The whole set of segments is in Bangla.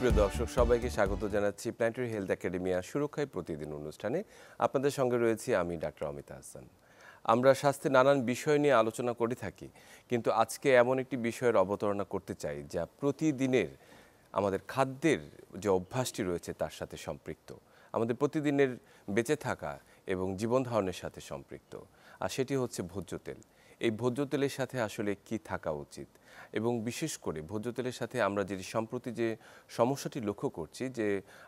প্রিয় দর্শক সবাইকে স্বাগত জানাচ্ছি প্ল্যান্টারি হেলথ একাডেমিয়া সুরক্ষায় প্রতিদিন অনুষ্ঠানে আপনাদের সঙ্গে রয়েছি আমি ডাক্তার অমিতা হাসান আমরা স্বাস্থ্যের নানান বিষয় নিয়ে আলোচনা করে থাকি কিন্তু আজকে এমন একটি বিষয়ের অবতারণা করতে চাই যা প্রতিদিনের আমাদের খাদ্যের যে অভ্যাসটি রয়েছে তার সাথে সম্পৃক্ত আমাদের প্রতিদিনের বেঁচে থাকা এবং জীবন ধারণের সাথে সম্পৃক্ত আর সেটি হচ্ছে ভোজ্য তেল এই ভোজ্য তেলের সাথে আসলে কি থাকা উচিত এবং বিশেষ করে ভোজ্য তেলের সাথে আমরা যে সম্প্রতি যে সমস্যাটি লক্ষ্য করছি যে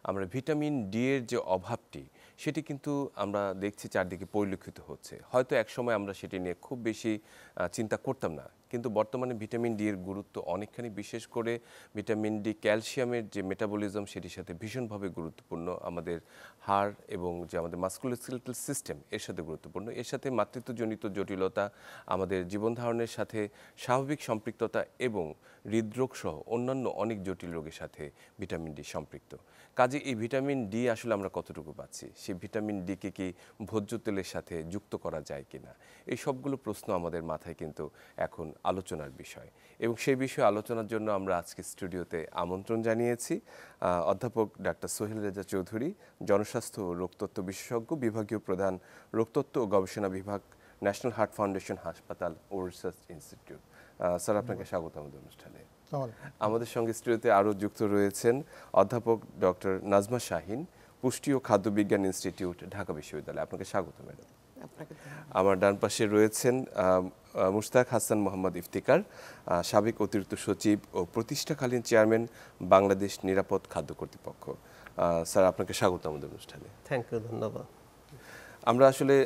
আমরা ভিটামিন ডি এর যে অভাবটি সেটি কিন্তু আমরা দেখছি চারদিকে পরিলক্ষিত হচ্ছে হয়তো একসময় আমরা সেটি নিয়ে খুব বেশি চিন্তা করতাম না কিন্তু বর্তমানে ভিটামিন ডি এর গুরুত্ব অনেকখানি বিশেষ করে ভিটামিন ডি ক্যালসিয়ামের যে মেটাবলিজম সেটির সাথে ভীষণভাবে গুরুত্বপূর্ণ আমাদের হাড় এবং যে আমাদের মাস্কুলোস্কেলেটাল সিস্টেম এর সাথে গুরুত্বপূর্ণ এর সাথে মাতৃত্বজনিত জটিলতা আমাদের জীবন ধারণের সাথে স্বাভাবিক সম্পৃক্ততা এবং হৃদরোগ সহ অন্যান্য অনেক জটিল রোগের সাথে ভিটামিন ডি সম্পৃক্ত কাজে এই ভিটামিন ডি আসলে আমরা কতটুকু পাচ্ছি সেই ভিটামিন ডিকে কি ভোজ্য তেলের সাথে যুক্ত করা যায় কিনা এই সবগুলো প্রশ্ন আমাদের মাথায় কিন্তু এখন আলোচনার বিষয় এবং সেই বিষয়ে আলোচনার জন্য আমরা আজকে স্টুডিওতে আমন্ত্রণ জানিয়েছি অধ্যাপক ডাক্তার সোহেল রেজা চৌধুরী জনস্বাস্থ্য ও রোগতত্ত্ব বিশেষজ্ঞ বিভাগীয় প্রধান রোগতত্ত্ব ও গবেষণা বিভাগ ন্যাশনাল হার্ট ফাউন্ডেশন হাসপাতাল ও রিসার্চ ইনস্টিটিউট স্যার আপনাকে স্বাগত আমাদের অনুষ্ঠানে আমাদের সঙ্গে স্টুডিওতে আরও যুক্ত রয়েছেন অধ্যাপক ডক্টর নাজমা শাহিন পুষ্টি ও খাদ্য বিজ্ঞান ইনস্টিটিউট ঢাকা বিশ্ববিদ্যালয় আপনাকে স্বাগত ম্যাডাম আমার ডান পাশে রয়েছেন মুশতাক হাসান মোহাম্মদ ইফতিকার সাবেক অতিরিক্ত সচিব ও প্রতিষ্ঠাকালীন চেয়ারম্যান বাংলাদেশ নিরাপদ খাদ্য কর্তৃপক্ষ স্যার আপনাকে স্বাগত আমাদের অনুষ্ঠানে থ্যাংক ইউ ধন্যবাদ আমরা আসলে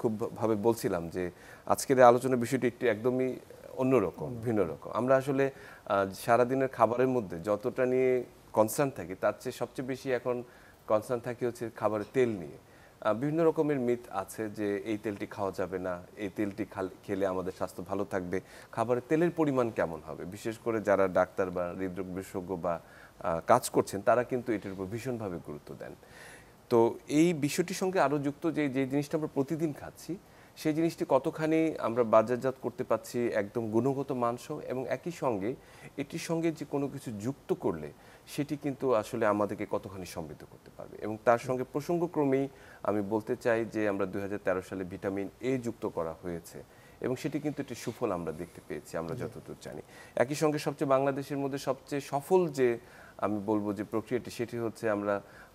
খুব ভাবে বলছিলাম যে আজকের আলোচনার বিষয়টি একটি একদমই অন্যরকম ভিন্ন রকম আমরা আসলে সারাদিনের খাবারের মধ্যে যতটা নিয়ে কনসার্ন থাকি তার চেয়ে সবচেয়ে বেশি এখন কনসার্ন থাকি হচ্ছে খাবারের তেল নিয়ে বিভিন্ন রকমের মিথ আছে যে এই তেলটি খাওয়া যাবে না এই তেলটি খেলে আমাদের স্বাস্থ্য ভালো থাকবে খাবারের তেলের পরিমাণ কেমন হবে বিশেষ করে যারা ডাক্তার বা হৃদরোগ বিশেষজ্ঞ বা কাজ করছেন তারা কিন্তু এটির উপর ভীষণভাবে গুরুত্ব দেন তো এই বিষয়টির সঙ্গে আরও যুক্ত যে যে জিনিসটা আমরা প্রতিদিন খাচ্ছি সেই জিনিসটি কতখানি আমরা বাজারজাত করতে পারছি একদম গুণগত মানসহ এবং একই সঙ্গে এটির সঙ্গে যে কোনো কিছু যুক্ত করলে সেটি কিন্তু আসলে আমাদেরকে কতখানি সমৃদ্ধ করতে পারবে এবং তার সঙ্গে প্রসঙ্গক্রমেই আমি বলতে চাই যে আমরা দুই সালে ভিটামিন এ যুক্ত করা হয়েছে এবং সেটি কিন্তু একটি সুফল আমরা দেখতে পেয়েছি আমরা যতদূর জানি একই সঙ্গে সবচেয়ে বাংলাদেশের মধ্যে সবচেয়ে সফল যে আমি বলবো যে প্রক্রিয়াটি সেটি হচ্ছে আমরা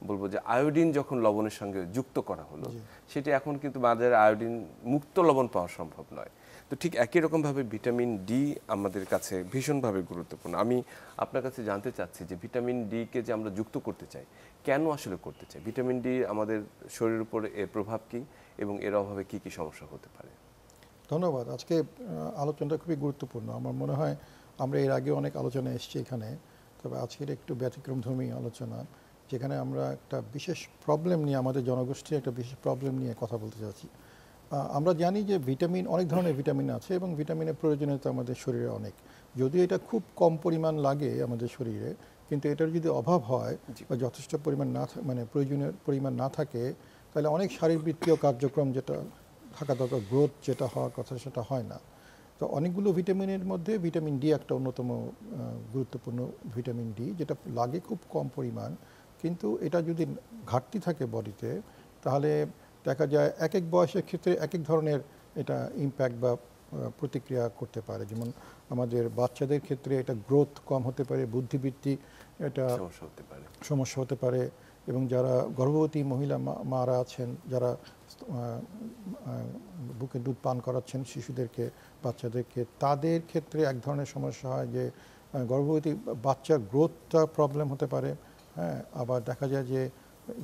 বলবো যে আয়োডিন যখন লবণের সঙ্গে যুক্ত করা হলো সেটি এখন কিন্তু বাজারে আয়োডিন মুক্ত লবণ পাওয়া সম্ভব নয় তো ঠিক একই রকমভাবে ভিটামিন ডি আমাদের কাছে ভীষণভাবে গুরুত্বপূর্ণ আমি আপনার কাছে জানতে চাচ্ছি যে ভিটামিন ডিকে যে আমরা যুক্ত করতে চাই কেন আসলে করতে চাই ভিটামিন ডি আমাদের শরীরের উপর এর প্রভাব কী এবং এর অভাবে কি কি সমস্যা হতে পারে ধন্যবাদ আজকে আলোচনাটা খুবই গুরুত্বপূর্ণ আমার মনে হয় আমরা এর আগে অনেক আলোচনা এসেছি এখানে তবে আজকের একটু ব্যতিক্রমধর্মী আলোচনা যেখানে আমরা একটা বিশেষ প্রবলেম নিয়ে আমাদের জনগোষ্ঠীর একটা বিশেষ প্রবলেম নিয়ে কথা বলতে চাচ্ছি আমরা জানি যে ভিটামিন অনেক ধরনের ভিটামিন আছে এবং ভিটামিনের প্রয়োজনীয়তা আমাদের শরীরে অনেক যদি এটা খুব কম পরিমাণ লাগে আমাদের শরীরে কিন্তু এটার যদি অভাব হয় বা যথেষ্ট পরিমাণ না মানে প্রয়োজনীয় পরিমাণ না থাকে তাহলে অনেক শারীরবৃত্তীয় কার্যক্রম যেটা থাকা দরকার গ্রোথ যেটা হওয়ার কথা সেটা হয় না তো অনেকগুলো ভিটামিনের মধ্যে ভিটামিন ডি একটা অন্যতম গুরুত্বপূর্ণ ভিটামিন ডি যেটা লাগে খুব কম পরিমাণ কিন্তু এটা যদি ঘাটতি থাকে বডিতে তাহলে দেখা যায় এক এক বয়সের ক্ষেত্রে এক এক ধরনের এটা ইম্প্যাক্ট বা প্রতিক্রিয়া করতে পারে যেমন আমাদের বাচ্চাদের ক্ষেত্রে এটা গ্রোথ কম হতে পারে বুদ্ধিবৃত্তি এটা সমস্যা হতে পারে সমস্যা হতে পারে এবং যারা গর্ভবতী মহিলা মারা আছেন যারা বুকে দুধ পান করাচ্ছেন শিশুদেরকে বাচ্চাদেরকে তাদের ক্ষেত্রে এক ধরনের সমস্যা হয় যে গর্ভবতী বাচ্চার গ্রোথটা প্রবলেম হতে পারে হ্যাঁ আবার দেখা যায় যে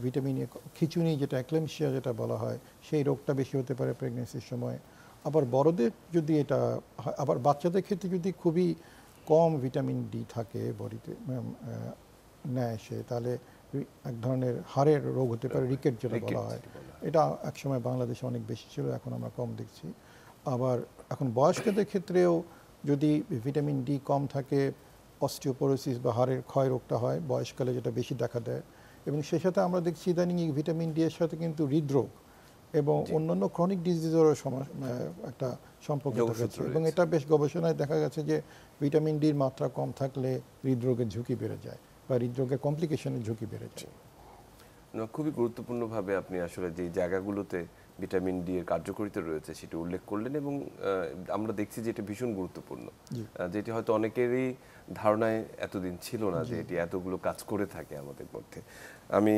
ভিটামিন এ খিচুনি যেটা অ্যাক্লেমশিয়া যেটা বলা হয় সেই রোগটা বেশি হতে পারে প্রেগনেন্সির সময় আবার বড়দের যদি এটা আবার বাচ্চাদের ক্ষেত্রে যদি খুবই কম ভিটামিন ডি থাকে বডিতে নেয় সে তাহলে এক ধরনের হাড়ের রোগ হতে পারে রিকেট যেটা বলা হয় এটা একসময় বাংলাদেশে অনেক বেশি ছিল এখন আমরা কম দেখছি আবার এখন বয়স্কদের ক্ষেত্রেও যদি ভিটামিন ডি কম থাকে অস্টিওপোরোসিস বা হাড়ের ক্ষয় রোগটা হয় বয়সকালে যেটা বেশি দেখা দেয় এবং সেই সাথে আমরা দেখছি ইদানিং এই ভিটামিন ডি এর সাথে কিন্তু হৃদরোগ এবং অন্যান্য ক্রনিক ডিজিজেরও একটা সম্পর্ক রয়েছে এবং এটা বেশ গবেষণায় দেখা গেছে যে ভিটামিন ডির মাত্রা কম থাকলে হৃদরোগের ঝুঁকি বেড়ে যায় বা হৃদরোগের কমপ্লিকেশনের ঝুঁকি বেড়ে যায় খুবই গুরুত্বপূর্ণভাবে আপনি আসলে যে জায়গাগুলোতে ভিটামিন ডি এর কার্যকরিতা রয়েছে সেটি উল্লেখ করলেন এবং আমরা দেখছি যে এটা ভীষণ গুরুত্বপূর্ণ যেটি হয়তো অনেকেরই ধারণায় এতদিন ছিল না যে এটি এতগুলো কাজ করে থাকে আমাদের মধ্যে আমি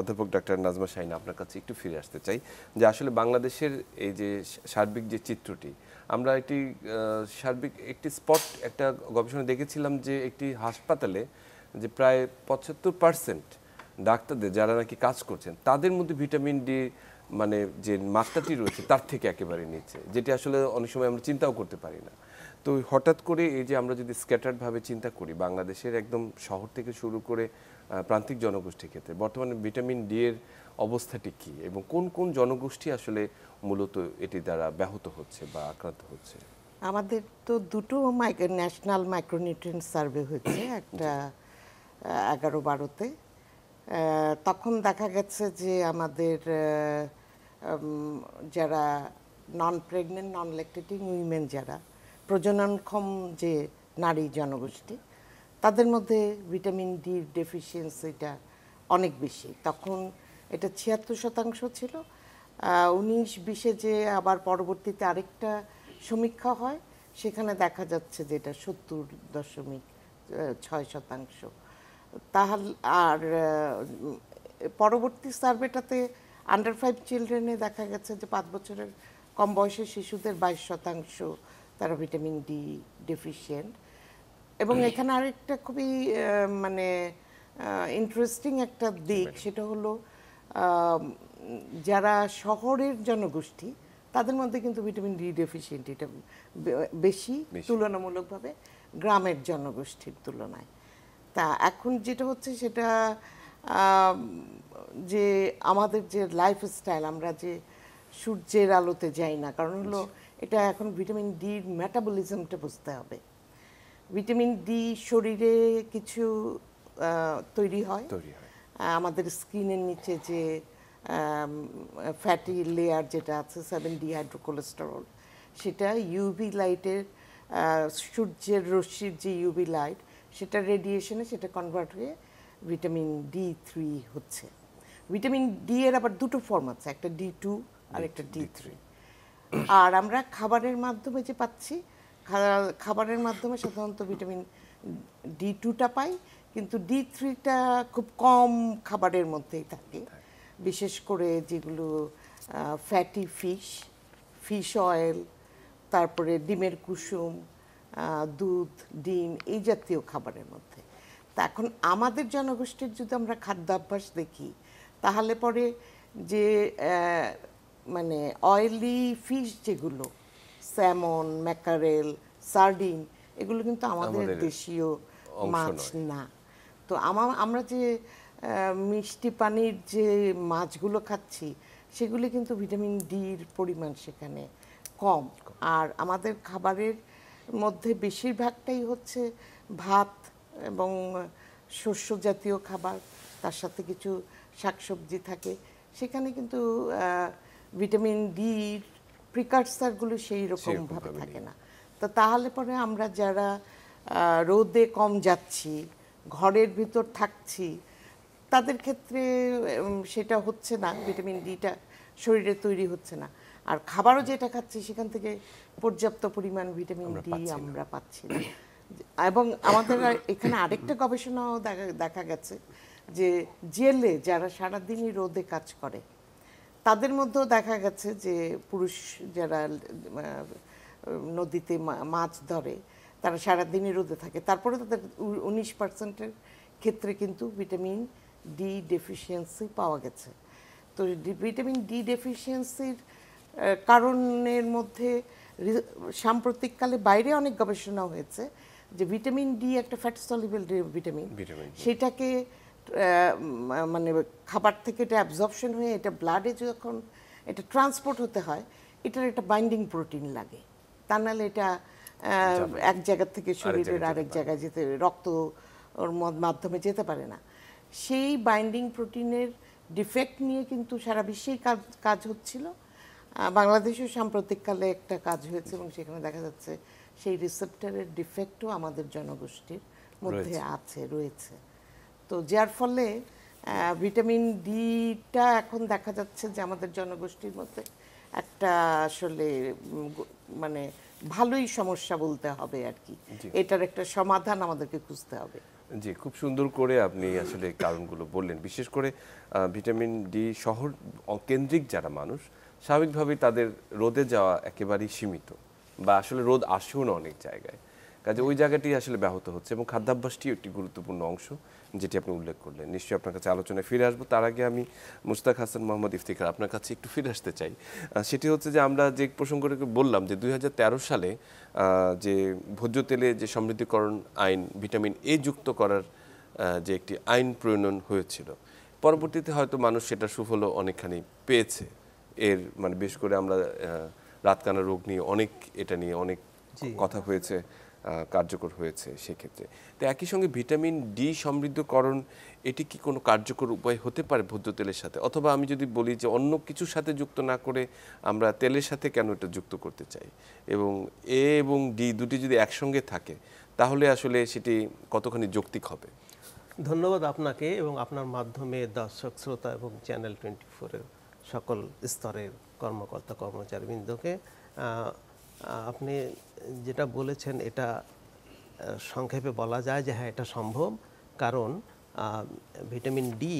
অধ্যাপক ডাক্তার নাজমা শাহিন আপনার কাছে একটু ফিরে আসতে চাই যে আসলে বাংলাদেশের এই যে সার্বিক যে চিত্রটি আমরা একটি সার্বিক একটি স্পট একটা গবেষণা দেখেছিলাম যে একটি হাসপাতালে যে প্রায় পঁচাত্তর পার্সেন্ট ডাক্তারদের যারা নাকি কাজ করছেন তাদের মধ্যে ভিটামিন ডি মানে যে মাত্রাটি রয়েছে তার থেকে একেবারে নিচে যেটি আসলে অনেক সময় আমরা চিন্তাও করতে পারি না তো হঠাৎ করে এই যে আমরা যদি স্ক্যাটার্ডভাবে চিন্তা করি বাংলাদেশের একদম শহর থেকে শুরু করে প্রান্তিক জনগোষ্ঠীর ক্ষেত্রে বর্তমানে ভিটামিন ডি এর অবস্থাটি কি এবং কোন কোন জনগোষ্ঠী আসলে মূলত এটি দ্বারা ব্যাহত হচ্ছে বা আক্রান্ত হচ্ছে আমাদের তো দুটো ন্যাশনাল মাইক্রোনিউট্রিয়েন্ট সার্ভে হয়েছে একটা এগারো বারোতে তখন দেখা গেছে যে আমাদের যারা নন প্রেগনেন্ট নন লেকটেটিং উইমেন যারা প্রজননক্ষম যে নারী জনগোষ্ঠী তাদের মধ্যে ভিটামিন ডি ডেফিসিয়েন্সিটা অনেক বেশি তখন এটা ছিয়াত্তর শতাংশ ছিল উনিশ বিশে যে আবার পরবর্তীতে আরেকটা সমীক্ষা হয় সেখানে দেখা যাচ্ছে যে এটা সত্তর দশমিক ছয় শতাংশ তাহলে আর পরবর্তী সার্ভেটাতে আন্ডার ফাইভ চিলড্রেনে দেখা গেছে যে পাঁচ বছরের কম বয়সের শিশুদের বাইশ শতাংশ তারা ভিটামিন ডি ডেফিসিয়েন্ট এবং এখানে আরেকটা খুবই মানে ইন্টারেস্টিং একটা দিক সেটা হলো যারা শহরের জনগোষ্ঠী তাদের মধ্যে কিন্তু ভিটামিন ডি ডেফিসিয়েন্ট এটা বেশি তুলনামূলকভাবে গ্রামের জনগোষ্ঠীর তুলনায় তা এখন যেটা হচ্ছে সেটা যে আমাদের যে লাইফস্টাইল আমরা যে সূর্যের আলোতে যাই না কারণ হলো আচ্ছা। এটা এখন ভিটামিন ডির মেটাবলিজমটা বুঝতে হবে ভিটামিন ডি শরীরে কিছু তৈরি হয় আমাদের স্কিনের নিচে যে ফ্যাটি লেয়ার যেটা আছে সেভেন ডিহাইড্রোকোলেস্টেরল সেটা ইউভি লাইটের সূর্যের রশ্মির যে ইউভি লাইট সেটা রেডিয়েশনে সেটা কনভার্ট হয়ে ভিটামিন ডি থ্রি হচ্ছে ভিটামিন ডি এর আবার দুটো ফর্ম আছে একটা ডি টু আর একটা ডি থ্রি আর আমরা খাবারের মাধ্যমে যে পাচ্ছি খাবারের মাধ্যমে সাধারণত ভিটামিন ডি টুটা পাই কিন্তু ডি থ্রিটা খুব কম খাবারের মধ্যেই থাকে বিশেষ করে যেগুলো ফ্যাটি ফিশ ফিশ অয়েল তারপরে ডিমের কুসুম দুধ ডিম এই জাতীয় খাবারের মধ্যে তা এখন আমাদের জনগোষ্ঠীর যদি আমরা খাদ্যাভ্যাস দেখি তাহলে পরে যে মানে অয়েলি ফিশ যেগুলো স্যামন ম্যাকারেল সার্ডিন এগুলো কিন্তু আমাদের দেশীয় মাছ না তো আমার আমরা যে মিষ্টি পানির যে মাছগুলো খাচ্ছি সেগুলি কিন্তু ভিটামিন ডির পরিমাণ সেখানে কম আর আমাদের খাবারের মধ্যে বেশিরভাগটাই হচ্ছে ভাত এবং শস্য জাতীয় খাবার তার সাথে কিছু শাকসবজি থাকে সেখানে কিন্তু ভিটামিন ডির প্রিকারসারগুলো সেই রকমভাবে থাকে না তো তাহলে পরে আমরা যারা রোদে কম যাচ্ছি ঘরের ভিতর থাকছি তাদের ক্ষেত্রে সেটা হচ্ছে না ভিটামিন ডিটা শরীরে তৈরি হচ্ছে না আর খাবারও যেটা খাচ্ছি সেখান থেকে পর্যাপ্ত পরিমাণ ভিটামিন ডি আমরা পাচ্ছি না এবং আমাদের এখানে আরেকটা গবেষণাও দেখা গেছে যে জেলে যারা সারাদিনই রোদে কাজ করে তাদের মধ্যেও দেখা গেছে যে পুরুষ যারা নদীতে মাছ ধরে তারা সারাদিনই রোদে থাকে তারপরে তাদের উনিশ পার্সেন্টের ক্ষেত্রে কিন্তু ভিটামিন ডি ডেফিসিয়েন্সি পাওয়া গেছে তো ভিটামিন ডি ডেফিসিয়েন্সির কারণের মধ্যে সাম্প্রতিককালে বাইরে অনেক গবেষণা হয়েছে যে ভিটামিন ডি একটা ফ্যাট সলিবল ভিটামিন সেটাকে মানে খাবার থেকে এটা অ্যাবজর্পশন হয়ে এটা ব্লাডে যখন এটা ট্রান্সপোর্ট হতে হয় এটার একটা বাইন্ডিং প্রোটিন লাগে তা নাহলে এটা এক জায়গা থেকে শরীরের আরেক জায়গায় যেতে রক্ত ওর মাধ্যমে যেতে পারে না সেই বাইন্ডিং প্রোটিনের ডিফেক্ট নিয়ে কিন্তু সারা বিশ্বেই কাজ কাজ হচ্ছিলো বাংলাদেশেও সাম্প্রতিককালে একটা কাজ হয়েছে এবং সেখানে দেখা যাচ্ছে সেই রিসেপ্টারের ডিফেক্টও আমাদের জনগোষ্ঠীর মধ্যে আছে রয়েছে তো যার ফলে ভিটামিন ডিটা এখন দেখা যাচ্ছে যে আমাদের জনগোষ্ঠীর মধ্যে একটা আসলে মানে ভালোই সমস্যা বলতে হবে আর কি এটার একটা সমাধান আমাদেরকে খুঁজতে হবে জি খুব সুন্দর করে আপনি আসলে কারণগুলো বললেন বিশেষ করে ভিটামিন ডি শহর কেন্দ্রিক যারা মানুষ স্বাভাবিকভাবেই তাদের রোদে যাওয়া একেবারেই সীমিত বা আসলে রোদ আসেও না অনেক জায়গায় কাজে ওই জায়গাটি আসলে ব্যাহত হচ্ছে এবং খাদ্যাভ্যাসটি একটি গুরুত্বপূর্ণ অংশ যেটি আপনি উল্লেখ করলেন নিশ্চয়ই আপনার কাছে আলোচনায় ফিরে আসবো তার আগে আমি মুস্তাক হাসান মোহাম্মদ ইফতিকার আপনার কাছে একটু ফিরে আসতে চাই সেটি হচ্ছে যে আমরা যে প্রসঙ্গটাকে বললাম যে দুই সালে যে ভোজ্য তেলে যে সমৃদ্ধিকরণ আইন ভিটামিন এ যুক্ত করার যে একটি আইন প্রয়োজন হয়েছিল পরবর্তীতে হয়তো মানুষ সেটা সুফলও অনেকখানি পেয়েছে এর মানে বিশেষ করে আমরা রাতকানা রোগ নিয়ে অনেক এটা নিয়ে অনেক কথা হয়েছে কার্যকর হয়েছে সেক্ষেত্রে তো একই সঙ্গে ভিটামিন ডি সমৃদ্ধকরণ এটি কি কোনো কার্যকর উপায় হতে পারে ভোজ্য তেলের সাথে অথবা আমি যদি বলি যে অন্য কিছুর সাথে যুক্ত না করে আমরা তেলের সাথে কেন এটা যুক্ত করতে চাই এবং এ এবং ডি দুটি যদি একসঙ্গে থাকে তাহলে আসলে সেটি কতখানি যৌক্তিক হবে ধন্যবাদ আপনাকে এবং আপনার মাধ্যমে দর্শক শ্রোতা এবং চ্যানেল টোয়েন্টি ফোরের সকল স্তরের কর্মকর্তা কর্মচারীবৃন্দকে আপনি যেটা বলেছেন এটা সংক্ষেপে বলা যায় যে হ্যাঁ এটা সম্ভব কারণ ভিটামিন ডি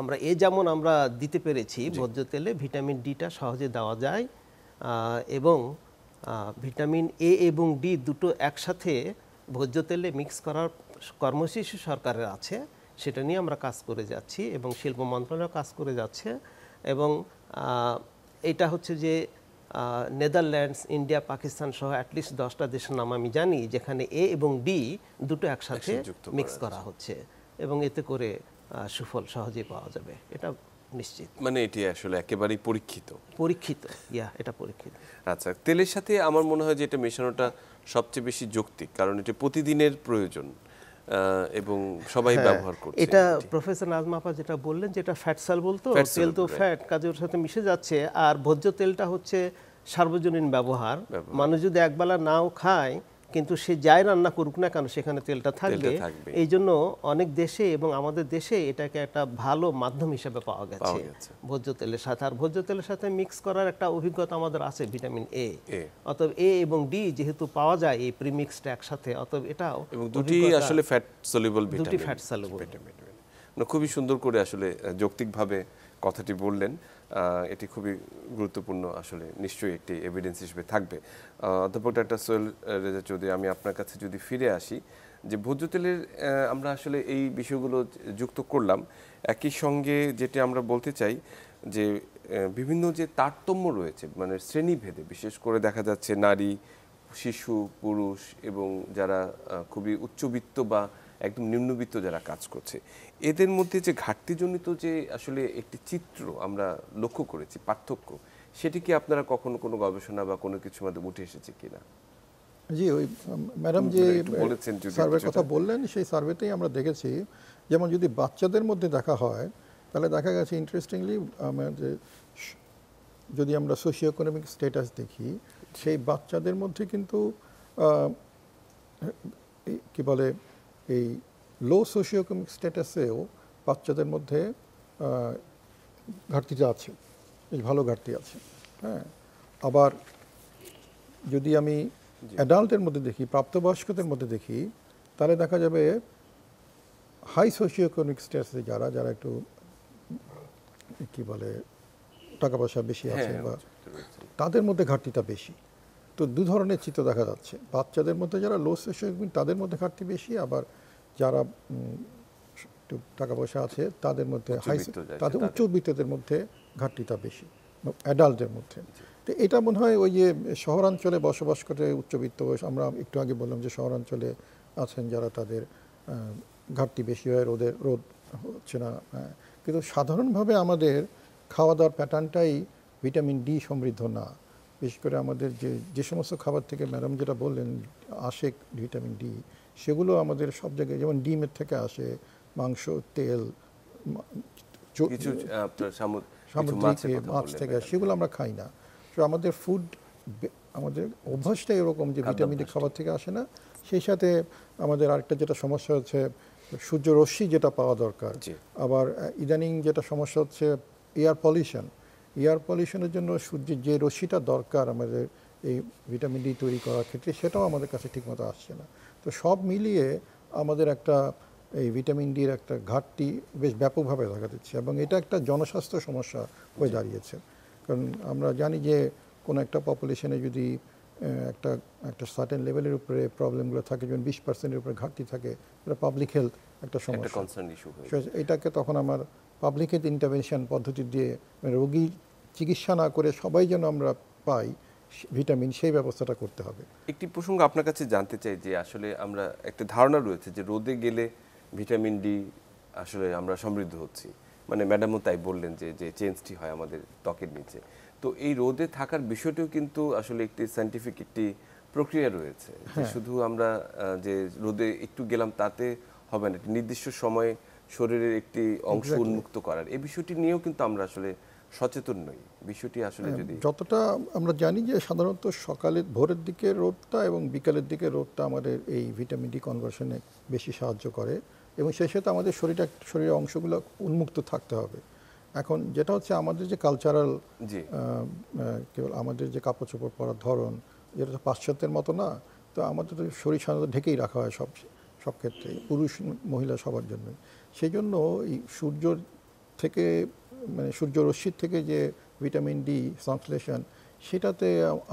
আমরা এ যেমন আমরা দিতে পেরেছি ভোজ্য তেলে ভিটামিন ডিটা সহজে দেওয়া যায় এবং ভিটামিন এ এবং ডি দুটো একসাথে ভোজ্য তেলে মিক্স করার কর্মসূচি সরকারের আছে সেটা নিয়ে আমরা কাজ করে যাচ্ছি এবং শিল্প মন্ত্রণালয় কাজ করে যাচ্ছে এবং এটা হচ্ছে যে নেদারল্যান্ডস ইন্ডিয়া পাকিস্তান সহ অ্যাটলিস্ট দশটা দেশের নাম আমি জানি যেখানে এ এবং ডি দুটো একসাথে মিক্স করা হচ্ছে এবং এতে করে সুফল সহজে পাওয়া যাবে এটা নিশ্চিত মানে এটি আসলে একেবারেই পরীক্ষিত পরীক্ষিত ইয়া এটা পরীক্ষিত আচ্ছা তেলের সাথে আমার মনে হয় যে এটা মেশানোটা সবচেয়ে বেশি যৌক্তিক কারণ এটা প্রতিদিনের প্রয়োজন এবং সবাই হ্যাঁ, ব্যবহার করছে এটা প্রফেসর নাজমা আপা যেটা বললেন যেটা ফ্যাট সাল বলতো তেল তো ফ্যাট কাজের সাথে মিশে যাচ্ছে আর ভোজ্য তেলটা হচ্ছে সার্বজনীন ব্যবহার মানুষ যদি একবেলা নাও খায় কিন্তু সে যাই রান্না করুক না কেন সেখানে তেলটা থাকবে এই জন্য অনেক দেশে এবং আমাদের দেশে এটাকে একটা ভালো মাধ্যম হিসেবে পাওয়া গেছে ভোজ্য তেলের সাথে আর ভোজ্য তেলের সাথে মিক্স করার একটা অভিজ্ঞতা আমাদের আছে ভিটামিন এ অতএব এ এবং ডি যেহেতু পাওয়া যায় এই প্রিমিক্সটা একসাথে অতএব এটাও এবং দুটি আসলে ফ্যাট সলিবল ভিটামিন দুটি ফ্যাট সলিবল ভিটামিন খুবই সুন্দর করে আসলে যৌক্তিকভাবে কথাটি বললেন এটি খুবই গুরুত্বপূর্ণ আসলে নিশ্চয়ই একটি এভিডেন্স হিসেবে থাকবে অধ্যাপক ডাক্তার সোহেল রেজা চৌধুরী আমি আপনার কাছে যদি ফিরে আসি যে ভোজ্য তেলের আমরা আসলে এই বিষয়গুলো যুক্ত করলাম একই সঙ্গে যেটি আমরা বলতে চাই যে বিভিন্ন যে তারতম্য রয়েছে মানে শ্রেণীভেদে বিশেষ করে দেখা যাচ্ছে নারী শিশু পুরুষ এবং যারা খুবই উচ্চবিত্ত বা একদম নিম্নবিত্ত যারা কাজ করছে এদের মধ্যে যে ঘাটতিজনিত যে আসলে একটি চিত্র আমরা লক্ষ্য করেছি পার্থক্য সেটি কি আপনারা কখনো কোনো গবেষণা বা কোনো কিছুর মধ্যে উঠে এসেছে কিনা জি ওই ম্যাডাম যে মানে সার্ভের কথা বললেন সেই সার্ভেতেই আমরা দেখেছি যেমন যদি বাচ্চাদের মধ্যে দেখা হয় তাহলে দেখা গেছে ইন্টারেস্টিংলি আমাদের যদি আমরা সোশিও ইকোনমিক স্ট্যাটাস দেখি সেই বাচ্চাদের মধ্যে কিন্তু কি বলে এই লো ইকোনমিক স্ট্যাটাসেও বাচ্চাদের মধ্যে ঘাটতিটা আছে বেশ ভালো ঘাটতি আছে হ্যাঁ আবার যদি আমি অ্যাডাল্টের মধ্যে দেখি প্রাপ্তবয়স্কদের মধ্যে দেখি তাহলে দেখা যাবে হাই সোশিও ইকোনমিক স্ট্যাটাসে যারা যারা একটু কি বলে টাকা পয়সা বেশি হ্যাঁ, আছে হ্যাঁ, বা তাদের মধ্যে ঘাটতিটা বেশি তো দু ধরনের চিত্র দেখা যাচ্ছে বাচ্চাদের মধ্যে যারা লো সোশিয়োগুন তাদের মধ্যে ঘাটতি বেশি আবার যারা একটু টাকা পয়সা আছে তাদের মধ্যে হাই তাদের উচ্চবিত্তদের মধ্যে ঘাটতিটা বেশি অ্যাডাল্টের মধ্যে তো এটা মনে হয় ওই যে শহরাঞ্চলে বসবাস করে উচ্চবিত্ত আমরা একটু আগে বললাম যে শহরাঞ্চলে আছেন যারা তাদের ঘাটতি বেশি হয় রোদের রোদ হচ্ছে না হ্যাঁ। কিন্তু সাধারণভাবে আমাদের খাওয়া দাওয়ার প্যাটার্নটাই ভিটামিন ডি সমৃদ্ধ না বিশেষ করে আমাদের যে যে সমস্ত খাবার থেকে ম্যাডাম যেটা বললেন আসে ভিটামিন ডি সেগুলো আমাদের সব জায়গায় যেমন ডিমের থেকে আসে মাংস তেল সামুদ্রিক মাছ থেকে সেগুলো আমরা খাই না তো আমাদের ফুড আমাদের অভ্যাসটা এরকম যে ভিটামিন ডি খাবার থেকে আসে না সেই সাথে আমাদের আরেকটা যেটা সমস্যা হচ্ছে সূর্যরশ্মি যেটা পাওয়া দরকার আবার ইদানিং যেটা সমস্যা হচ্ছে এয়ার পলিউশন এয়ার পলিউশনের জন্য সূর্যের যে রশ্মিটা দরকার আমাদের এই ভিটামিন ডি তৈরি করার ক্ষেত্রে সেটাও আমাদের কাছে ঠিকমতো আসছে না তো সব মিলিয়ে আমাদের একটা এই ভিটামিন ডির একটা ঘাটতি বেশ ব্যাপকভাবে দেখা দিচ্ছে এবং এটা একটা জনস্বাস্থ্য সমস্যা হয়ে দাঁড়িয়েছে কারণ আমরা জানি যে কোনো একটা পপুলেশনে যদি একটা একটা সার্টেন লেভেলের উপরে প্রবলেমগুলো থাকে যেমন বিশ পার্সেন্টের উপরে ঘাটতি থাকে এটা পাবলিক হেলথ একটা সমস্যা এটাকে তখন আমার পাবলিক হেলথ ইন্টারভেনশন পদ্ধতি দিয়ে মানে রোগী চিকিৎসা না করে সবাই যেন আমরা পাই ভিটামিন সেই ব্যবস্থাটা করতে হবে একটি প্রসঙ্গ আপনার কাছে জানতে চাই যে আসলে আমরা একটা ধারণা রয়েছে যে রোদে গেলে ভিটামিন ডি আসলে আমরা সমৃদ্ধ হচ্ছি মানে ম্যাডামও তাই বললেন যে যে চেঞ্জটি হয় আমাদের ত্বকের নিচে তো এই রোদে থাকার বিষয়টিও কিন্তু আসলে একটি সাইন্টিফিক একটি প্রক্রিয়া রয়েছে হ্যাঁ। শুধু আমরা যে রোদে একটু গেলাম তাতে হবে না নির্দিষ্ট সময়ে শরীরের একটি অংশ উন্মুক্ত করার এই বিষয়টি নিয়েও কিন্তু আমরা আসলে সচেতন নই বিষয়টি আসলে হ্যাঁ, যদি যতটা আমরা জানি যে সাধারণত সকালের ভোরের দিকে রোদটা এবং বিকালের দিকে রোদটা আমাদের এই ভিটামিন ডি কনভার্সনে বেশি সাহায্য করে এবং সেই সাথে আমাদের শরীরটা শরীরের অংশগুলো উন্মুক্ত থাকতে হবে এখন যেটা হচ্ছে আমাদের যে কালচারাল কেবল আমাদের যে কাপড় চোপড় পরার ধরন যেটা পাশ্চাত্যের মতো না তো আমাদের তো শরীর সাধারণত ঢেকেই রাখা হয় সব সব ক্ষেত্রে পুরুষ মহিলা সবার জন্য সেই জন্য এই সূর্যর থেকে মানে সূর্যরশ্মির থেকে যে ভিটামিন ডি সংশ্লেষণ সেটাতে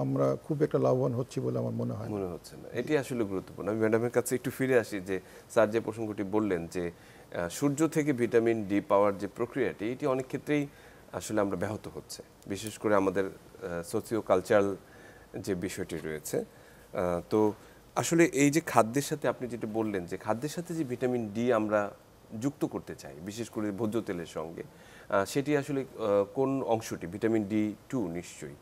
আমরা খুব একটা লাভবান হচ্ছি বলে আমার মনে হয় মনে হচ্ছে না এটি আসলে গুরুত্বপূর্ণ আমি ম্যাডামের কাছে একটু ফিরে আসি যে স্যার যে প্রসঙ্গটি বললেন যে সূর্য থেকে ভিটামিন ডি পাওয়ার যে প্রক্রিয়াটি এটি অনেক ক্ষেত্রেই আসলে আমরা ব্যাহত হচ্ছে বিশেষ করে আমাদের সোসিও কালচারাল যে বিষয়টি রয়েছে তো আসলে এই যে খাদ্যের সাথে আপনি যেটা বললেন যে খাদ্যের সাথে যে ভিটামিন ডি আমরা যুক্ত করতে চাই বিশেষ করে ভোজ্য তেলের সঙ্গে সেটি আসলে কোন অংশটি ভিটামিন ডি টু নিশ্চয়ই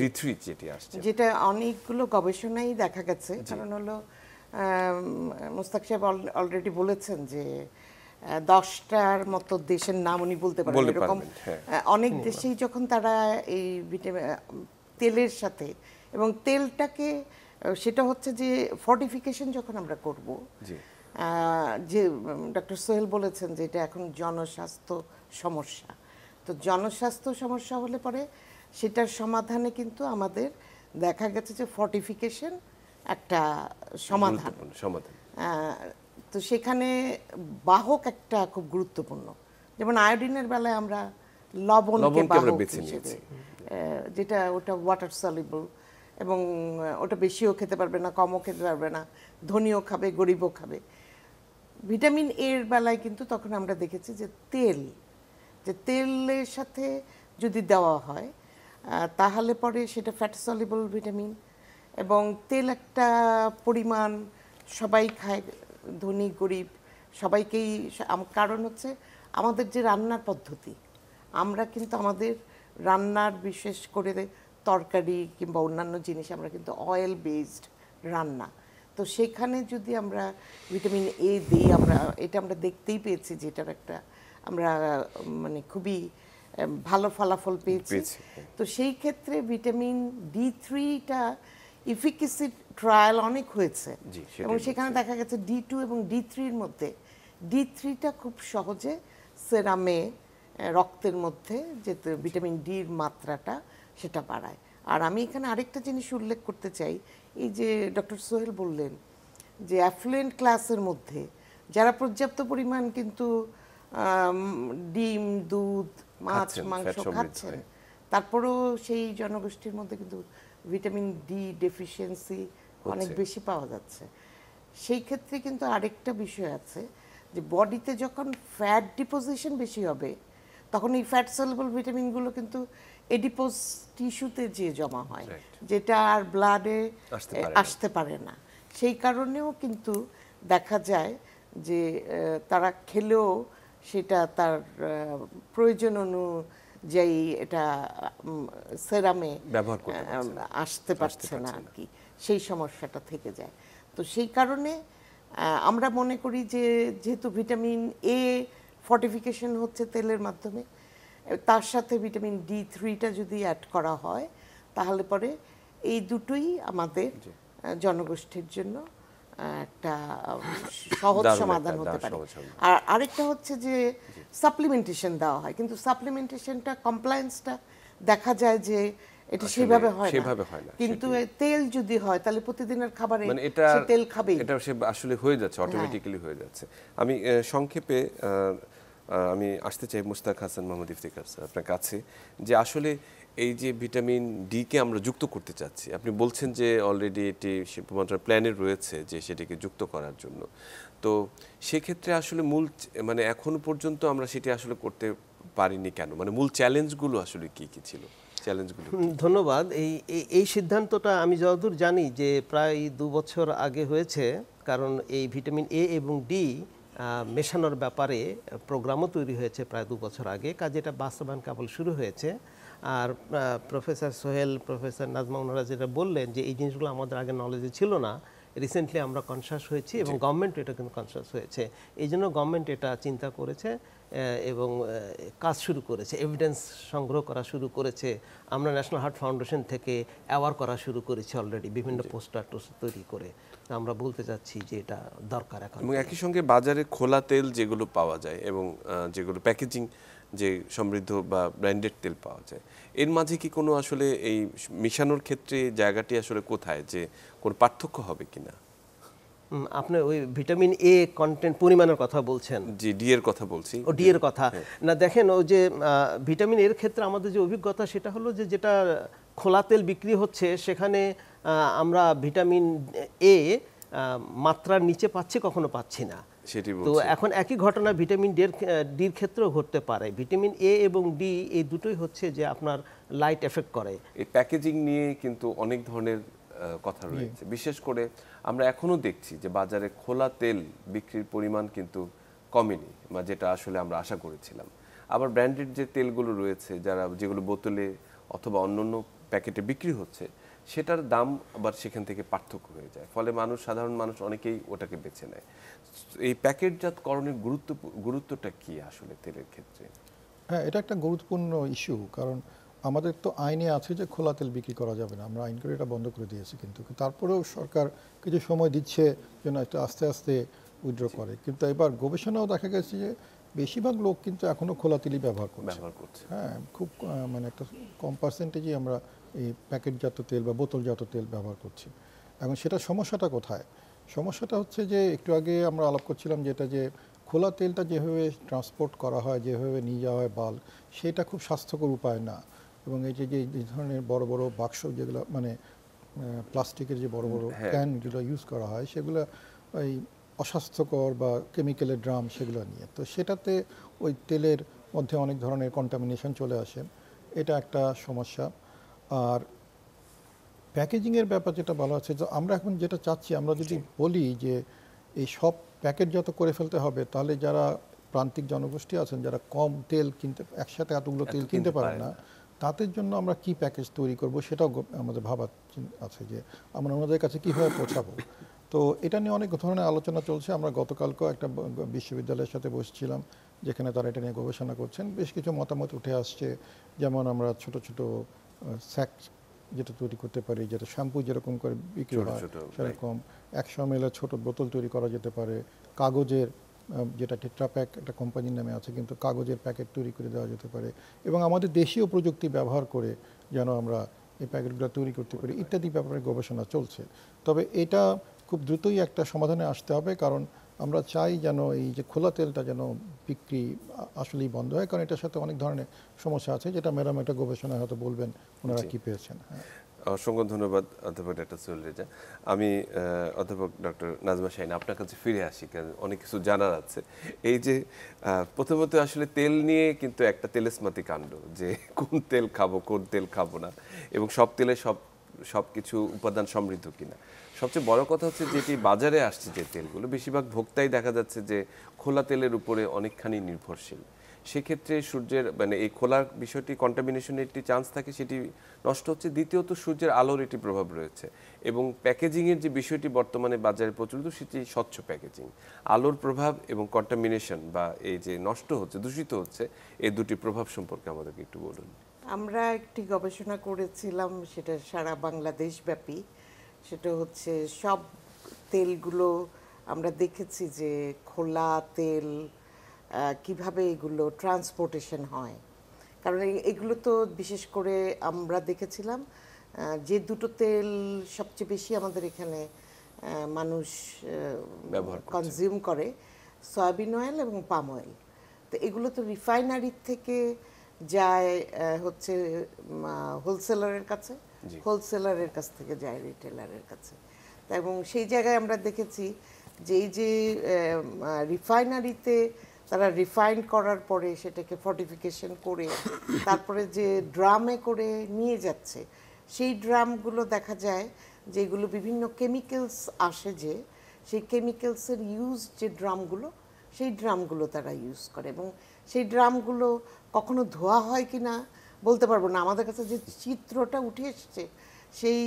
ডি থ্রি যেটি আসছে যেটা অনেকগুলো গবেষণাই দেখা গেছে কারণ হলো মুস্তাক সাহেব অলরেডি বলেছেন যে দশটার মতো দেশের নাম উনি বলতে পারেন এরকম হ্যাঁ। অনেক দেশেই যখন তারা এই ভিটামিন তেলের সাথে এবং তেলটাকে সেটা হচ্ছে যে ফর্টিফিকেশন যখন আমরা করব যে ডক্টর সোহেল বলেছেন যে এটা এখন জনস্বাস্থ্য সমস্যা তো জনস্বাস্থ্য সমস্যা হলে পরে সেটার সমাধানে কিন্তু আমাদের দেখা গেছে যে ফর্টিফিকেশন একটা সমাধান সমাধান তো সেখানে বাহক একটা খুব গুরুত্বপূর্ণ যেমন আয়োডিনের বেলায় আমরা লবণ যেটা ওটা ওয়াটার সলিবল এবং ওটা বেশিও খেতে পারবে না কমও খেতে পারবে না ধনীও খাবে গরিবও খাবে ভিটামিন এর বেলায় কিন্তু তখন আমরা দেখেছি যে তেল যে তেলের সাথে যদি দেওয়া হয় তাহলে পরে সেটা ফ্যাট সলিবল ভিটামিন এবং তেল একটা পরিমাণ সবাই খায় ধনী গরিব সবাইকেই কারণ হচ্ছে আমাদের যে রান্নার পদ্ধতি আমরা কিন্তু আমাদের রান্নার বিশেষ করে তরকারি কিংবা অন্যান্য জিনিস আমরা কিন্তু অয়েল বেসড রান্না তো সেখানে যদি আমরা ভিটামিন এ দিই আমরা এটা আমরা দেখতেই পেয়েছি যেটার একটা আমরা মানে খুবই ভালো ফলাফল পেয়েছি হ্যাঁ। তো সেই ক্ষেত্রে ভিটামিন ডি থ্রিটা ইফিকেসি ট্রায়াল অনেক হয়েছে এবং সেখানে দেখা গেছে ডি টু এবং ডি থ্রির মধ্যে ডি থ্রিটা খুব সহজে সেরামে রক্তের মধ্যে যে ভিটামিন ডির মাত্রাটা সেটা বাড়ায় আর আমি এখানে আরেকটা জিনিস উল্লেখ করতে চাই এই যে ডক্টর সোহেল বললেন যে অ্যাফ্লুয়েন্ট ক্লাসের মধ্যে যারা পর্যাপ্ত পরিমাণ কিন্তু ডিম দুধ মাছ মাংস খাচ্ছেন তারপরেও সেই জনগোষ্ঠীর মধ্যে কিন্তু ভিটামিন ডি ডেফিসিয়েন্সি অনেক বেশি পাওয়া যাচ্ছে সেই ক্ষেত্রে কিন্তু আরেকটা বিষয় আছে যে বডিতে যখন ফ্যাট ডিপোজিশন বেশি হবে তখন এই ফ্যাট সলেবল ভিটামিনগুলো কিন্তু এডিপোস টিস্যুতে যে জমা হয় যেটা আর ব্লাডে আসতে পারে না সেই কারণেও কিন্তু দেখা যায় যে তারা খেলেও সেটা তার প্রয়োজন অনুযায়ী এটা সেরামে আসতে পারছে না আর কি সেই সমস্যাটা থেকে যায় তো সেই কারণে আমরা মনে করি যে যেহেতু ভিটামিন এ ফর্টিফিকেশন হচ্ছে তেলের মাধ্যমে তার সাথে ভিটামিন ডি থ্রিটা যদি অ্যাড করা হয় তাহলে পরে এই দুটোই আমাদের জনগোষ্ঠীর জন্য একটা সহজ সমাধান হতে পারে আর আরেকটা হচ্ছে যে সাপ্লিমেন্টেশন দেওয়া হয় কিন্তু সাপ্লিমেন্টেশনটা কমপ্লায়েন্সটা দেখা যায় যে এটা সেভাবে হয় সেভাবে হয় না কিন্তু তেল যদি হয় তাহলে প্রতিদিনের খাবারে মানে এটা তেল খাবে এটা সে আসলে হয়ে যাচ্ছে অটোমেটিক্যালি হয়ে যাচ্ছে আমি সংক্ষেপে আমি আসতে চাই মুস্তাক হাসান মোহাম্মদ ইফতিকার স্যার আপনার কাছে যে আসলে এই যে ভিটামিন ডিকে আমরা যুক্ত করতে চাচ্ছি আপনি বলছেন যে অলরেডি এটি শিল্প মন্ত্রণালয়ের প্ল্যানে রয়েছে যে সেটিকে যুক্ত করার জন্য তো সেক্ষেত্রে আসলে মূল মানে এখনো পর্যন্ত আমরা সেটি আসলে করতে পারিনি কেন মানে মূল চ্যালেঞ্জগুলো আসলে কি কি ছিল চ্যালেঞ্জগুলো ধন্যবাদ এই এই সিদ্ধান্তটা আমি যতদূর জানি যে প্রায় দু বছর আগে হয়েছে কারণ এই ভিটামিন এ এবং ডি মেশানোর ব্যাপারে প্রোগ্রামও তৈরি হয়েছে প্রায় দু বছর আগে কাজে এটা বাস্তবায়ন কেবল শুরু হয়েছে আর প্রফেসর সোহেল প্রফেসর নাজমা ওনারা যেটা বললেন যে এই জিনিসগুলো আমাদের আগে নলেজে ছিল না রিসেন্টলি আমরা কনসাস হয়েছি এবং গভর্নমেন্ট এটা কিন্তু কনসাস হয়েছে এই জন্য গভর্নমেন্ট এটা চিন্তা করেছে এবং কাজ শুরু করেছে এভিডেন্স সংগ্রহ করা শুরু করেছে আমরা ন্যাশনাল হার্ট ফাউন্ডেশন থেকে অ্যাওয়ার করা শুরু করেছি অলরেডি বিভিন্ন পোস্টার টোস্টার তৈরি করে আমরা বলতে চাচ্ছি যে এটা দরকার এখন এবং একই সঙ্গে বাজারে খোলা তেল যেগুলো পাওয়া যায় এবং যেগুলো প্যাকেজিং যে সমৃদ্ধ বা ব্র্যান্ডেড তেল পাওয়া যায় এর মাঝে কি কোনো আসলে এই মিশানোর ক্ষেত্রে জায়গাটি আসলে কোথায় যে কোনো পার্থক্য হবে কিনা আপনি ওই ভিটামিন এ কন্টেন্ট পরিমাণের কথা বলছেন জি ডি এর কথা বলছি ও ডি এর হ্যাঁ, কথা হ্যাঁ। না দেখেন ও যে ভিটামিন এর ক্ষেত্রে আমাদের যে অভিজ্ঞতা সেটা হলো যে যেটা খোলা তেল বিক্রি হচ্ছে সেখানে আমরা ভিটামিন এ মাত্রার নিচে পাচ্ছি কখনো পাচ্ছি না তো এখন একই ঘটনা ভিটামিন ডি ডির ক্ষেত্রেও ঘটতে পারে ভিটামিন এ এবং ডি এই দুটোই হচ্ছে যে আপনার লাইট এফেক্ট করে এই প্যাকেজিং নিয়ে কিন্তু অনেক ধরনের কথা রয়েছে বিশেষ করে আমরা এখনো দেখছি যে বাজারে খোলা তেল বিক্রির পরিমাণ কিন্তু কমেনি বা যেটা আসলে আমরা আশা করেছিলাম আবার ব্র্যান্ডেড যে তেলগুলো রয়েছে যারা যেগুলো বোতলে অথবা অন্যান্য প্যাকেটে বিক্রি হচ্ছে সেটার দাম আবার সেখান থেকে পার্থক্য হয়ে যায় ফলে মানুষ সাধারণ মানুষ অনেকেই ওটাকে বেছে নেয় এই করণের গুরুত্ব গুরুত্বটা কি আসলে তেলের ক্ষেত্রে হ্যাঁ এটা একটা গুরুত্বপূর্ণ ইস্যু কারণ আমাদের তো আইনে আছে যে খোলা তেল বিক্রি করা যাবে না আমরা আইন করে এটা বন্ধ করে দিয়েছি কিন্তু তারপরেও সরকার কিছু সময় দিচ্ছে যেন একটু আস্তে আস্তে উইড্র করে কিন্তু এবার গবেষণাও দেখা গেছে যে বেশিরভাগ লোক কিন্তু এখনও খোলা তেলই ব্যবহার করছে ব্যবহার করছে হ্যাঁ খুব মানে একটা কম পার্সেন্টেজই আমরা এই প্যাকেটজাত তেল বা বোতলজাত তেল ব্যবহার করছি এখন সেটা সমস্যাটা কোথায় সমস্যাটা হচ্ছে যে একটু আগে আমরা আলাপ করছিলাম যেটা যে খোলা তেলটা যেভাবে ট্রান্সপোর্ট করা হয় যেভাবে নিয়ে যাওয়া হয় বাল্ক সেটা খুব স্বাস্থ্যকর উপায় না এবং এই যে যে ধরনের বড় বড় বাক্স যেগুলো মানে প্লাস্টিকের যে বড় বড় ক্যানগুলো ইউজ করা হয় সেগুলো ওই অস্বাস্থ্যকর বা কেমিক্যালের ড্রাম সেগুলো নিয়ে তো সেটাতে ওই তেলের মধ্যে অনেক ধরনের কন্টামিনেশন চলে আসে এটা একটা সমস্যা আর প্যাকেজিংয়ের ব্যাপার যেটা বলা আছে তো আমরা এখন যেটা চাচ্ছি আমরা যদি বলি যে এই সব প্যাকেট যত করে ফেলতে হবে তাহলে যারা প্রান্তিক জনগোষ্ঠী আছেন যারা কম তেল কিনতে একসাথে এতগুলো তেল কিনতে পারেন না তাদের জন্য আমরা কি প্যাকেজ তৈরি করব সেটাও আমাদের ভাবার আছে যে আমরা ওনাদের কাছে কীভাবে পৌঁছাবো তো এটা নিয়ে অনেক ধরনের আলোচনা চলছে আমরা গতকালকেও একটা বিশ্ববিদ্যালয়ের সাথে বসছিলাম যেখানে তারা এটা নিয়ে গবেষণা করছেন বেশ কিছু মতামত উঠে আসছে যেমন আমরা ছোট ছোট স্যাক যেটা তৈরি করতে পারি যেটা শ্যাম্পু যেরকম করে বিক্রি হয় সেরকম একশো এমএলের ছোট বোতল তৈরি করা যেতে পারে কাগজের যেটা টেট্রা প্যাক একটা কোম্পানির নামে আছে কিন্তু কাগজের প্যাকেট তৈরি করে দেওয়া যেতে পারে এবং আমাদের দেশীয় প্রযুক্তি ব্যবহার করে যেন আমরা এই প্যাকেটগুলো তৈরি করতে পারি ইত্যাদি ব্যাপারে গবেষণা চলছে তবে এটা খুব দ্রুতই একটা সমাধানে আসতে হবে কারণ আমরা চাই যেন এই যে খোলা তেলটা যেন বিক্রি আসলেই বন্ধ হয় কারণ এটার সাথে অনেক ধরনের সমস্যা আছে যেটা ম্যাডাম একটা গবেষণায় হয়তো বলবেন ওনারা কি পেয়েছেন হ্যাঁ অসংখ্য ধন্যবাদ অধ্যাপক ডাক্তার সোহেল রেজা আমি অধ্যাপক ডক্টর নাজমা শাহিন আপনার কাছে ফিরে আসি অনেক কিছু জানার আছে এই যে প্রথমত আসলে তেল নিয়ে কিন্তু একটা তেলেসমাতি কাণ্ড যে কোন তেল খাবো কোন তেল খাবো না এবং সব তেলে সব সব কিছু উপাদান সমৃদ্ধ কিনা সবচেয়ে বড় কথা হচ্ছে যেটি বাজারে আসছে যে তেলগুলো বেশিরভাগ ভোক্তাই দেখা যাচ্ছে যে খোলা তেলের উপরে অনেকখানি নির্ভরশীল সেক্ষেত্রে সূর্যের মানে এই খোলার বিষয়টি কন্টামিনেশনের একটি চান্স থাকে সেটি নষ্ট হচ্ছে দ্বিতীয়ত সূর্যের আলোর একটি প্রভাব রয়েছে এবং প্যাকেজিংয়ের যে বিষয়টি বর্তমানে বাজারে প্রচলিত সেটি স্বচ্ছ প্যাকেজিং আলোর প্রভাব এবং কন্টামিনেশন বা এই যে নষ্ট হচ্ছে দূষিত হচ্ছে এই দুটি প্রভাব সম্পর্কে আমাদেরকে একটু বলুন আমরা একটি গবেষণা করেছিলাম সেটা সারা বাংলাদেশ ব্যাপী সেটা হচ্ছে সব তেলগুলো আমরা দেখেছি যে খোলা তেল কিভাবে এগুলো ট্রান্সপোর্টেশন হয় কারণ এগুলো তো বিশেষ করে আমরা দেখেছিলাম যে দুটো তেল সবচেয়ে বেশি আমাদের এখানে মানুষ কনজিউম করে সয়াবিন অয়েল এবং পাম অয়েল তো এগুলো তো রিফাইনারির থেকে যায় হচ্ছে হোলসেলারের কাছে হোলসেলারের কাছ থেকে যায় রিটেলারের কাছে এবং সেই জায়গায় আমরা দেখেছি যে এই যে রিফাইনারিতে তারা রিফাইন করার পরে সেটাকে ফর্টিফিকেশন করে তারপরে যে ড্রামে করে নিয়ে যাচ্ছে সেই ড্রামগুলো দেখা যায় যেগুলো বিভিন্ন কেমিক্যালস আসে যে সেই কেমিক্যালসের ইউজ যে ড্রামগুলো সেই ড্রামগুলো তারা ইউজ করে এবং সেই ড্রামগুলো কখনো ধোয়া হয় কি না বলতে পারবো না আমাদের কাছে যে চিত্রটা উঠে এসছে সেই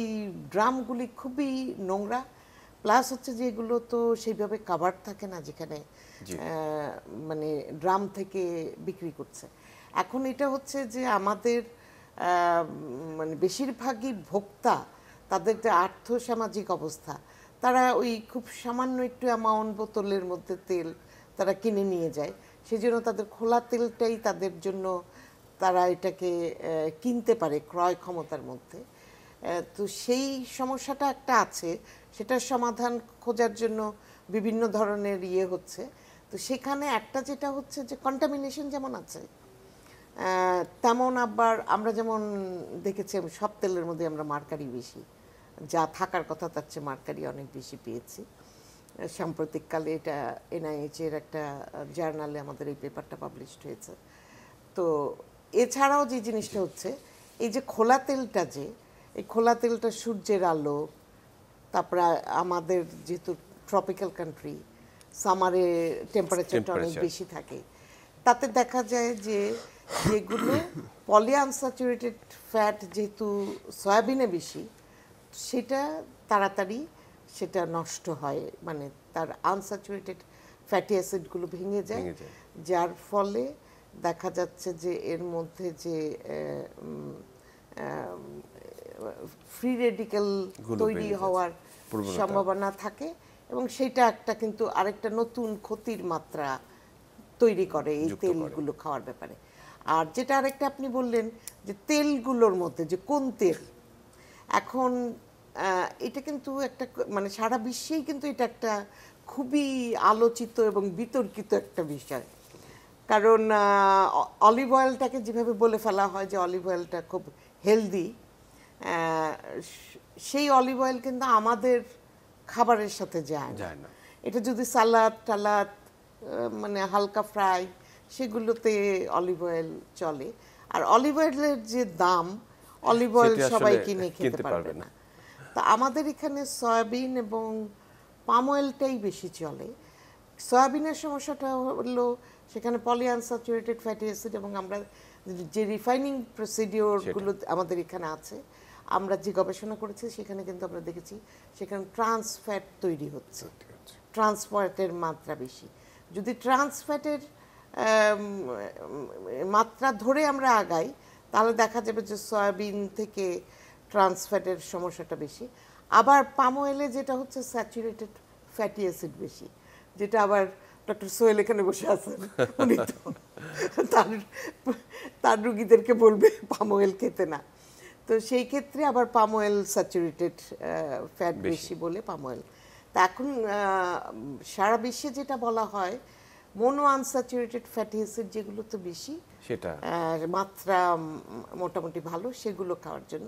ড্রামগুলি খুবই নোংরা প্লাস হচ্ছে যে এগুলো তো সেইভাবে কাভার থাকে না যেখানে মানে ড্রাম থেকে বিক্রি করছে এখন এটা হচ্ছে যে আমাদের মানে বেশিরভাগই ভোক্তা তাদের যে আর্থ সামাজিক অবস্থা তারা ওই খুব সামান্য একটু অ্যামাউন্ট বোতলের মধ্যে তেল তারা কিনে নিয়ে যায় সেই জন্য তাদের খোলা তেলটাই তাদের জন্য তারা এটাকে কিনতে পারে ক্রয় ক্ষমতার মধ্যে তো সেই সমস্যাটা একটা আছে সেটার সমাধান খোঁজার জন্য বিভিন্ন ধরনের ইয়ে হচ্ছে তো সেখানে একটা যেটা হচ্ছে যে কন্টামিনেশন যেমন আছে তেমন আবার আমরা যেমন দেখেছি সব তেলের মধ্যে আমরা মার্কারি বেশি যা থাকার কথা তার চেয়ে মার্কারি অনেক বেশি পেয়েছি সাম্প্রতিককালে এটা এনআইএচের একটা জার্নালে আমাদের এই পেপারটা পাবলিশড হয়েছে তো এছাড়াও যে জিনিসটা হচ্ছে এই যে খোলা তেলটা যে এই খোলা তেলটা সূর্যের আলো তারপরে আমাদের যেহেতু ট্রপিক্যাল কান্ট্রি সামারে টেম্পারেচারটা অনেক বেশি থাকে তাতে দেখা যায় যে যেগুলো পলি ফ্যাট যেহেতু সয়াবিনে বেশি সেটা তাড়াতাড়ি সেটা নষ্ট হয় মানে তার আনস্যাচুরেটেড ফ্যাটি অ্যাসিডগুলো ভেঙে যায় যার ফলে দেখা যাচ্ছে যে এর মধ্যে যে ফ্রি রেডিক্যাল তৈরি হওয়ার সম্ভাবনা থাকে এবং সেটা একটা কিন্তু আরেকটা নতুন ক্ষতির মাত্রা তৈরি করে এই তেলগুলো খাওয়ার ব্যাপারে আর যেটা আরেকটা আপনি বললেন যে তেলগুলোর মধ্যে যে কোন তেল এখন এটা কিন্তু একটা মানে সারা বিশ্বেই কিন্তু এটা একটা খুবই আলোচিত এবং বিতর্কিত একটা বিষয় কারণ অলিভ অয়েলটাকে যেভাবে বলে ফেলা হয় যে অলিভ অয়েলটা খুব হেলদি সেই অলিভ অয়েল কিন্তু আমাদের খাবারের সাথে যায় না এটা যদি সালাদ টালাদ মানে হালকা ফ্রাই সেগুলোতে অলিভ অয়েল চলে আর অলিভ অয়েলের যে দাম অলিভ অয়েল সবাই কিনে খেতে পারবে না তা আমাদের এখানে সয়াবিন এবং পাম অয়েলটাই বেশি চলে সয়াবিনের সমস্যাটা হলো সেখানে পলি আনস্যাচুরেটেড ফ্যাটি অ্যাসিড এবং আমরা যে রিফাইনিং প্রসিডিওরগুলো আমাদের এখানে আছে আমরা যে গবেষণা করেছি সেখানে কিন্তু আমরা দেখেছি সেখানে ট্রান্সফ্যাট তৈরি হচ্ছে ট্রান্সফ্যাটের মাত্রা বেশি যদি ট্রান্সফ্যাটের মাত্রা ধরে আমরা আগাই তাহলে দেখা যাবে যে সয়াবিন থেকে ট্রান্সফ্যাটের সমস্যাটা বেশি আবার পাম অয়েলে যেটা হচ্ছে স্যাচুরেটেড ফ্যাটি অ্যাসিড বেশি যেটা আবার ডক্টর সোহেল এখানে বসে আছেন উনি তো তার তার রুগীদেরকে বলবে পাম অয়েল খেতে না তো সেই ক্ষেত্রে আবার পাম অয়েল স্যাচুরেটেড ফ্যাট বেশি বলে পাম অয়েল তা এখন সারা বিশ্বে যেটা বলা হয় মনো আনস্যাচুরেটেড ফ্যাটি অ্যাসিড যেগুলো তো বেশি সেটা মাত্রা মোটামুটি ভালো সেগুলো খাওয়ার জন্য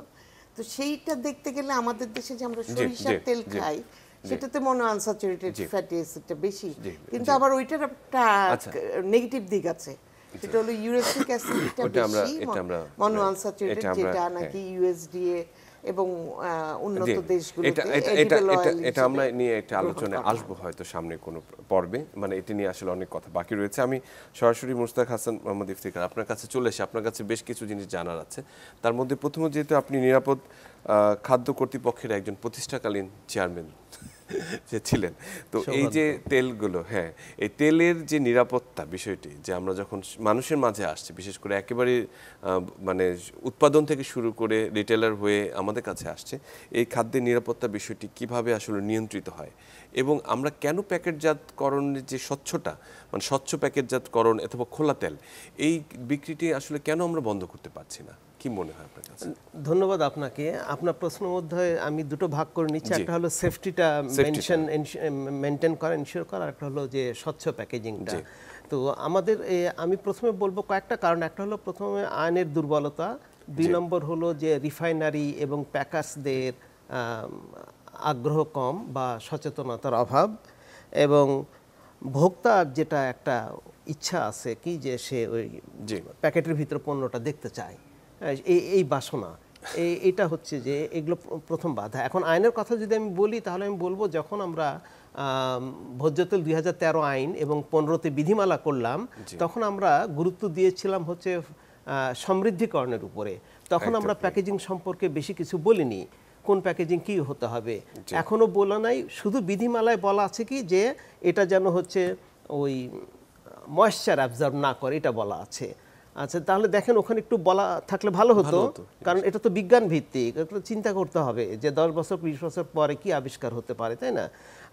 তো সেইটা দেখতে গেলে আমাদের দেশে যে আমরা সরিষার তেল খাই সেটাতে মনো আনস্যাচুরেটেড ফ্যাটি অ্যাসিডটা বেশি কিন্তু আবার ওইটার একটা নেগেটিভ আচ্ছা। দিক আছে এটা হলো ইউরেসিক অ্যাসিডটা বেশি মনো আনস্যাচুরেটেড যেটা হ্যাঁ। নাকি ইউএসডিএ এবং উন্নত দেশগুলোতে এটা এটা আমরা নিয়ে একটা আলোচনায় হয়তো সামনে কোনো পর্বে মানে এটি নিয়ে আসলে অনেক কথা বাকি রয়েছে আমি সরাসরি মুস্তাক হাসান মোহাম্মদ ইফতিকার আপনার কাছে চলে এসে আপনার কাছে বেশ কিছু জিনিস জানার আছে তার মধ্যে প্রথমত যেহেতু আপনি নিরাপদ খাদ্য কর্তৃপক্ষের একজন প্রতিষ্ঠাকালীন চেয়ারম্যান যে ছিলেন তো এই যে তেলগুলো হ্যাঁ এই তেলের যে নিরাপত্তা বিষয়টি যে আমরা যখন মানুষের মাঝে আসছি বিশেষ করে একেবারে মানে উৎপাদন থেকে শুরু করে রিটেলার হয়ে আমাদের কাছে আসছে এই খাদ্যের নিরাপত্তা বিষয়টি কিভাবে আসলে নিয়ন্ত্রিত হয় এবং আমরা কেন প্যাকেটজাতকরণের যে স্বচ্ছটা মানে স্বচ্ছ প্যাকেটজাতকরণ অথবা খোলা তেল এই বিক্রিটি আসলে কেন আমরা বন্ধ করতে পারছি না কি মনে হয় আপনার কাছে ধন্যবাদ আপনাকে আপনার প্রশ্ন অধ্যায়ে আমি দুটো ভাগ করে নিচ্ছি একটা হলো সেফটিটা মেনশন মেনটেন করা ইনশিওর করা আর একটা হলো যে স্বচ্ছ প্যাকেজিংটা তো আমাদের আমি প্রথমে বলবো কয়েকটা কারণ একটা হলো প্রথমে আইনের দুর্বলতা দুই নম্বর হলো যে রিফাইনারি এবং প্যাকার্সদের আগ্রহ কম বা সচেতনতার অভাব এবং ভোক্তার যেটা একটা ইচ্ছা আছে কি যে সে ওই প্যাকেটের ভিতরে পণ্যটা দেখতে চায় হ্যাঁ, এই এই বাসনা এটা হচ্ছে যে এগুলো প্রথম বাধা এখন আইনের কথা যদি আমি বলি তাহলে আমি বলবো যখন আমরা ভোজ্যতল দুই হাজার আইন এবং পনেরোতে বিধিমালা করলাম তখন আমরা গুরুত্ব দিয়েছিলাম হচ্ছে সমৃদ্ধিকরণের উপরে তখন আমরা প্যাকেজিং সম্পর্কে বেশি কিছু বলিনি কোন প্যাকেজিং কি হতে হবে এখনও বলা নাই শুধু বিধিমালায় বলা আছে কি যে এটা যেন হচ্ছে ওই ময়েশ্চার অ্যাবজার্ভ না করে এটা বলা আছে আচ্ছা তাহলে দেখেন ওখানে একটু বলা থাকলে ভালো হতো কারণ এটা তো বিজ্ঞান ভিত্তিক চিন্তা করতে হবে যে দশ বছর বিশ বছর পরে কি আবিষ্কার হতে পারে তাই না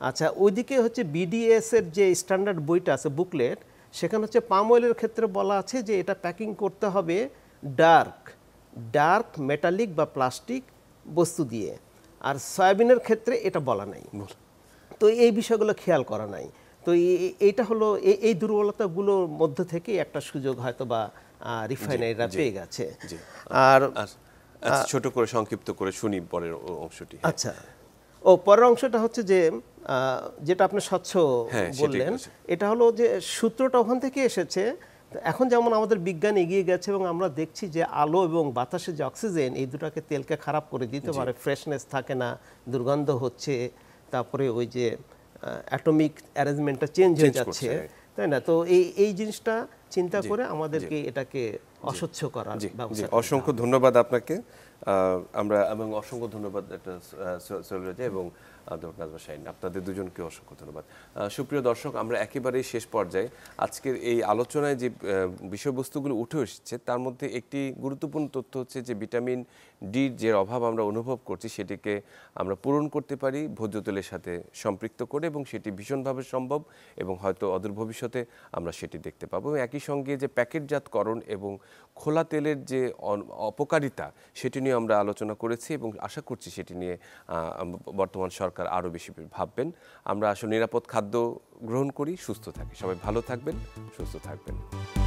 আচ্ছা ওইদিকে হচ্ছে বিডিএস এর যে স্ট্যান্ডার্ড বইটা আছে বুকলেট সেখানে হচ্ছে পাম অয়েলের ক্ষেত্রে বলা আছে যে এটা প্যাকিং করতে হবে ডার্ক ডার্ক মেটালিক বা প্লাস্টিক বস্তু দিয়ে আর সয়াবিনের ক্ষেত্রে এটা বলা নাই তো এই বিষয়গুলো খেয়াল করা নাই তো এইটা হলো এই দুর্বলতাগুলোর মধ্যে থেকে একটা সুযোগ হয়তো বা রিফাইনারিরা পেয়ে গেছে আর আচ্ছা, আচ্ছা, ছোট করে সংক্ষিপ্ত করে শুনি পরের অংশটি হ্যাঁ। আচ্ছা ও পরের অংশটা হচ্ছে যে যেটা আপনি স্বচ্ছ হ্যাঁ, বললেন এটা হলো যে সূত্রটা ওখান থেকে এসেছে এখন যেমন আমাদের বিজ্ঞান এগিয়ে গেছে এবং আমরা দেখছি যে আলো এবং বাতাসে যে অক্সিজেন এই দুটাকে তেলকে খারাপ করে দিতে পারে ফ্রেশনেস থাকে না দুর্গন্ধ হচ্ছে তারপরে ওই যে অ্যাটমিক অ্যারেঞ্জমেন্টটা চেঞ্জ হয়ে যাচ্ছে তাই না তো এই এই জিনিসটা চিন্তা করে আমাদেরকে এটাকে অস্বচ্ছ করার অসংখ্য ধন্যবাদ আপনাকে আমরা এবং অসংখ্য ধন্যবাদ এবং অধ্যাপক নাজমা শাহিন আপনাদের দুজনকে অসংখ্য ধন্যবাদ সুপ্রিয় দর্শক আমরা একেবারেই শেষ পর্যায়ে আজকের এই আলোচনায় যে বিষয়বস্তুগুলো উঠে এসেছে তার মধ্যে একটি গুরুত্বপূর্ণ তথ্য হচ্ছে যে ভিটামিন ডির যে অভাব আমরা অনুভব করছি সেটিকে আমরা পূরণ করতে পারি ভোজ্য তেলের সাথে সম্পৃক্ত করে এবং সেটি ভীষণভাবে সম্ভব এবং হয়তো অদূর ভবিষ্যতে আমরা সেটি দেখতে পাবো এবং একই সঙ্গে যে প্যাকেটজাতকরণ এবং খোলা তেলের যে অপকারিতা সেটি নিয়ে আমরা আলোচনা করেছি এবং আশা করছি সেটি নিয়ে বর্তমান সরকার আরও বেশি ভাববেন আমরা আসলে নিরাপদ খাদ্য গ্রহণ করি সুস্থ থাকি সবাই ভালো থাকবেন সুস্থ থাকবেন